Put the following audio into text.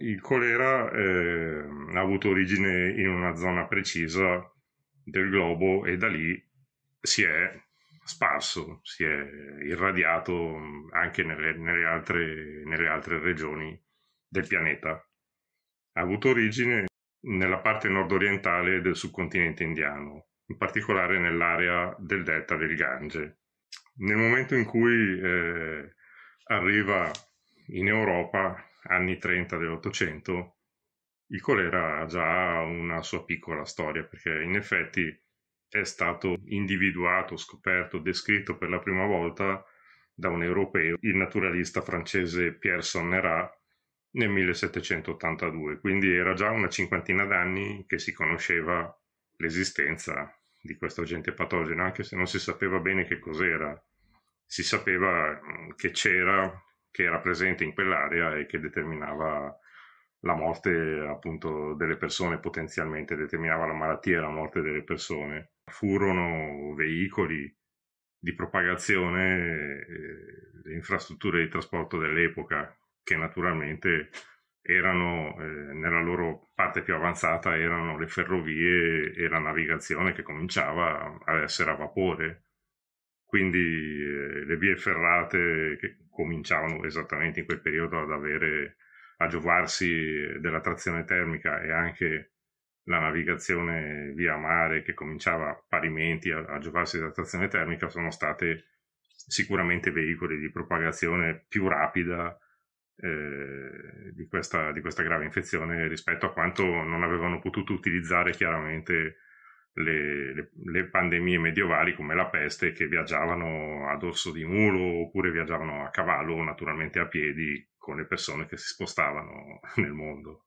il colera eh, ha avuto origine in una zona precisa del globo e da lì si è sparso, si è irradiato anche nelle, nelle, altre, nelle altre regioni del pianeta. Ha avuto origine nella parte nord-orientale del subcontinente indiano, in particolare nell'area del delta del Gange. Nel momento in cui eh, arriva in Europa, anni 30 dell'Ottocento, il colera ha già una sua piccola storia, perché in effetti è stato individuato, scoperto, descritto per la prima volta da un europeo, il naturalista francese Pierre Sonnerat, nel 1782, quindi era già una cinquantina d'anni che si conosceva l'esistenza di questo agente patogeno, anche se non si sapeva bene che cos'era. Si sapeva che c'era che era presente in quell'area e che determinava la morte appunto delle persone potenzialmente, determinava la malattia e la morte delle persone. Furono veicoli di propagazione eh, le infrastrutture di trasporto dell'epoca che naturalmente erano eh, nella loro parte più avanzata erano le ferrovie e la navigazione che cominciava ad essere a vapore quindi eh, le vie ferrate che cominciavano esattamente in quel periodo ad avere a giovarsi della trazione termica e anche la navigazione via mare che cominciava parimenti a, a giovarsi della trazione termica sono state sicuramente veicoli di propagazione più rapida eh, di, questa, di, questa, grave infezione rispetto a quanto non avevano potuto utilizzare chiaramente le, le, le, pandemie medievali come la peste che viaggiavano a orso di mulo oppure viaggiavano a cavallo naturalmente a piedi con le persone che si spostavano nel mondo.